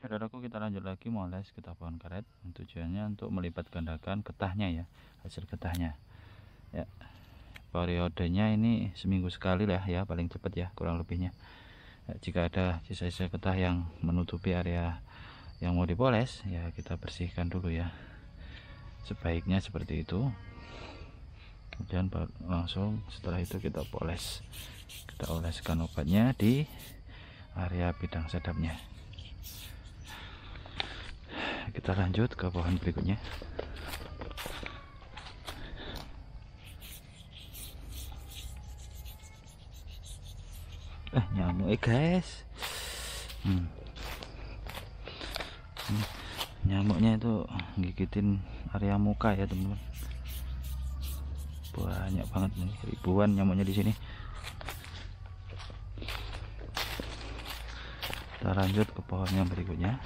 saudaraku kita lanjut lagi moles getah pohon karet tujuannya untuk melipat gandakan getahnya ya hasil getahnya ya periodenya ini seminggu sekali lah ya paling cepat ya kurang lebihnya ya, jika ada sisa-sisa getah yang menutupi area yang mau dipoles ya kita bersihkan dulu ya sebaiknya seperti itu kemudian langsung setelah itu kita poles kita oleskan obatnya di area bidang sedapnya kita lanjut ke pohon berikutnya eh nyamuk eh guys hmm. hmm. nyamuknya itu gigitin area muka ya teman-teman banyak banget nih ribuan nyamuknya di sini kita lanjut ke pohon yang berikutnya